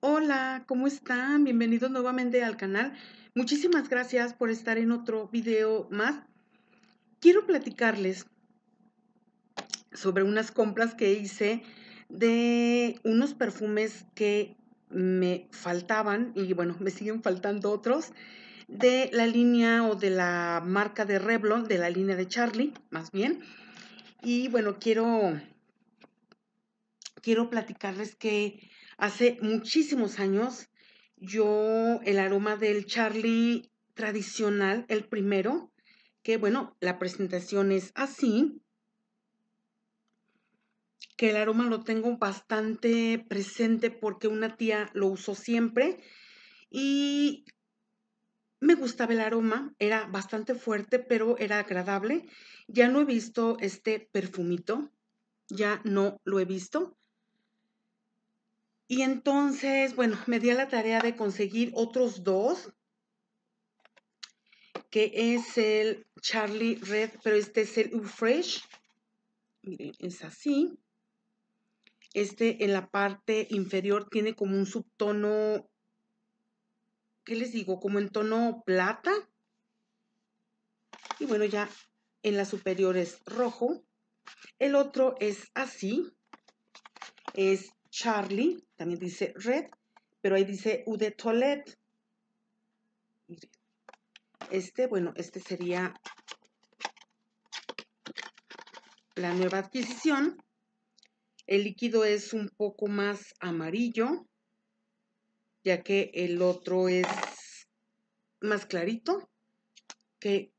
Hola, ¿cómo están? Bienvenidos nuevamente al canal. Muchísimas gracias por estar en otro video más. Quiero platicarles sobre unas compras que hice de unos perfumes que me faltaban y bueno, me siguen faltando otros de la línea o de la marca de Revlon, de la línea de Charlie, más bien. Y bueno, quiero quiero platicarles que Hace muchísimos años, yo el aroma del Charlie tradicional, el primero, que bueno, la presentación es así, que el aroma lo tengo bastante presente porque una tía lo usó siempre y me gustaba el aroma, era bastante fuerte, pero era agradable. Ya no he visto este perfumito, ya no lo he visto. Y entonces, bueno, me di a la tarea de conseguir otros dos, que es el Charlie Red, pero este es el UFresh. fresh Miren, es así. Este en la parte inferior tiene como un subtono, ¿qué les digo? Como en tono plata. Y bueno, ya en la superior es rojo. El otro es así. Es Charlie, también dice red, pero ahí dice U de Toilette, Este, bueno, este sería la nueva adquisición. El líquido es un poco más amarillo, ya que el otro es más clarito, que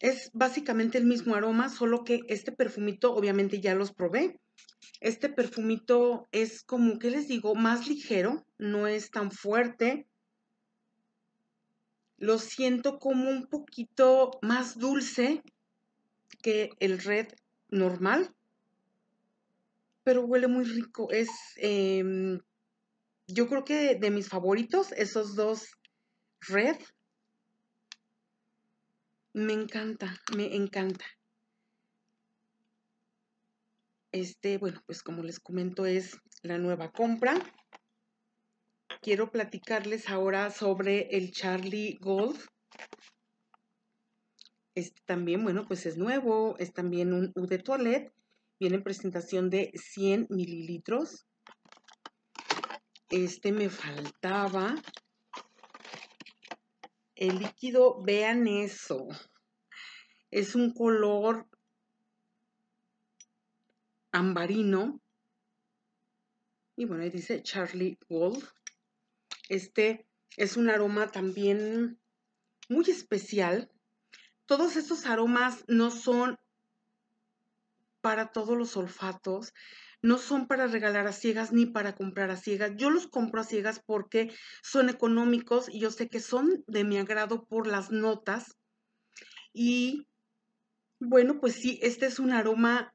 es básicamente el mismo aroma, solo que este perfumito obviamente ya los probé. Este perfumito es como, ¿qué les digo? Más ligero, no es tan fuerte. Lo siento como un poquito más dulce que el red normal, pero huele muy rico. Es, em, yo creo que de mis favoritos, esos dos red. Me encanta, me encanta. Este, bueno, pues como les comento es la nueva compra. Quiero platicarles ahora sobre el Charlie Gold. Este también, bueno, pues es nuevo. Es también un U de toilette. Viene en presentación de 100 mililitros. Este me faltaba. El líquido, vean eso. Es un color ambarino. Y bueno, ahí dice Charlie Wolf Este es un aroma también muy especial. Todos estos aromas no son para todos los olfatos, no son para regalar a ciegas ni para comprar a ciegas. Yo los compro a ciegas porque son económicos y yo sé que son de mi agrado por las notas. Y bueno, pues sí, este es un aroma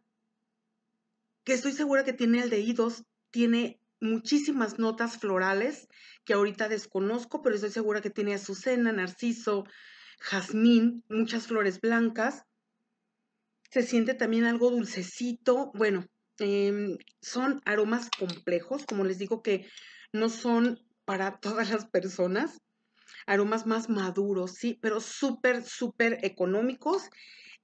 que estoy segura que tiene Idos, tiene muchísimas notas florales que ahorita desconozco, pero estoy segura que tiene azucena, narciso, jazmín, muchas flores blancas. Se siente también algo dulcecito. Bueno, em, son aromas complejos, como les digo que no son para todas las personas. Aromas más maduros, sí, pero súper, súper económicos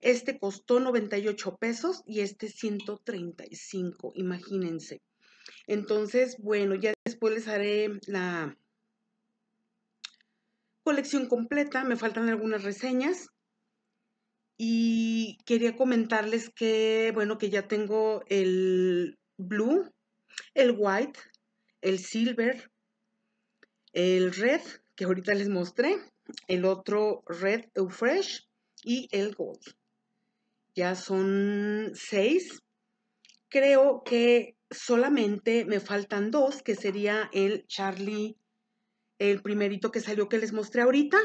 este costó 98 pesos y este 135, imagínense. Entonces, bueno, ya después les haré la colección completa, me faltan algunas reseñas y quería comentarles que, bueno, que ya tengo el blue, el white, el silver, el red, que ahorita les mostré, el otro red fresh y el gold ya son seis. Creo que solamente me faltan dos, que sería el Charlie, el primerito que salió que les mostré ahorita,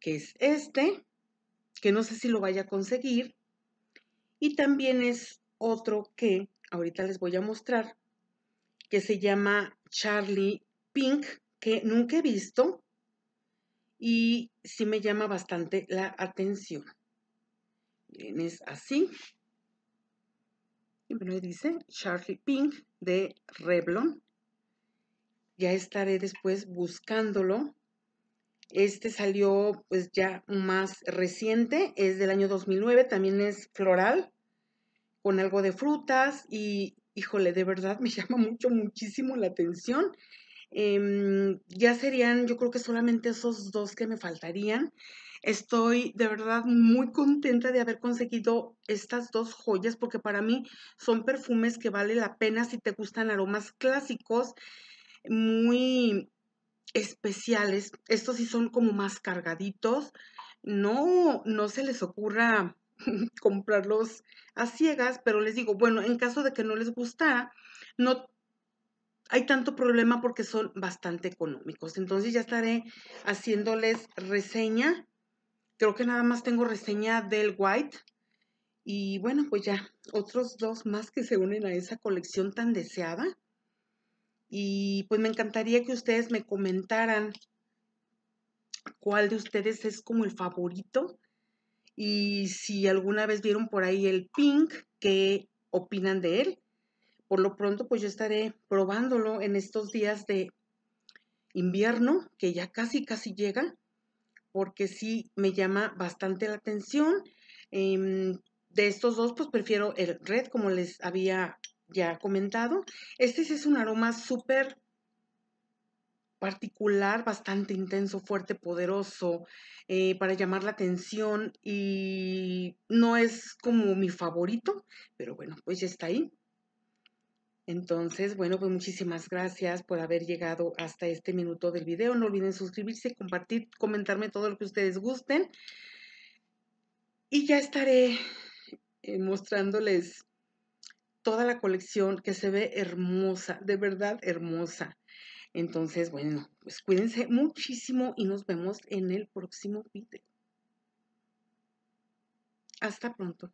que es este, que no sé si lo vaya a conseguir, y también es otro que ahorita les voy a mostrar, que se llama Charlie Pink, que nunca he visto, y sí me llama bastante la atención. es así. Y bueno, dice Charlie Pink de Reblon. Ya estaré después buscándolo. Este salió pues ya más reciente, es del año 2009, también es floral, con algo de frutas y híjole, de verdad me llama mucho, muchísimo la atención Em, ya serían, yo creo que solamente esos dos que me faltarían. Estoy de verdad muy contenta de haber conseguido estas dos joyas porque para mí son perfumes que vale la pena si te gustan aromas clásicos, muy especiales. Estos sí son como más cargaditos. No, no se les ocurra comprarlos a ciegas, pero les digo, bueno, en caso de que no les gusta, no hay tanto problema porque son bastante económicos. Entonces ya estaré haciéndoles reseña. Creo que nada más tengo reseña del White. Y bueno, pues ya, otros dos más que se unen a esa colección tan deseada. Y pues me encantaría que ustedes me comentaran cuál de ustedes es como el favorito. Y si alguna vez vieron por ahí el pink, ¿qué opinan de él? por lo pronto pues yo estaré probándolo en estos días de invierno que ya casi casi llegan porque sí me llama bastante la atención. Em, de estos dos pues prefiero el red como les había ya comentado. Este es un aroma súper particular, bastante intenso, fuerte, poderoso, eh, para llamar la atención y no es como mi favorito, pero bueno, pues ya está ahí. Entonces, bueno, pues muchísimas gracias por haber llegado hasta este minuto del video. No olviden suscribirse, compartir, comentarme todo lo que ustedes gusten. Y ya estaré eh, mostrándoles toda la colección que se ve hermosa, de verdad hermosa. Entonces, bueno, pues cuídense muchísimo y nos vemos en el próximo video. Hasta pronto.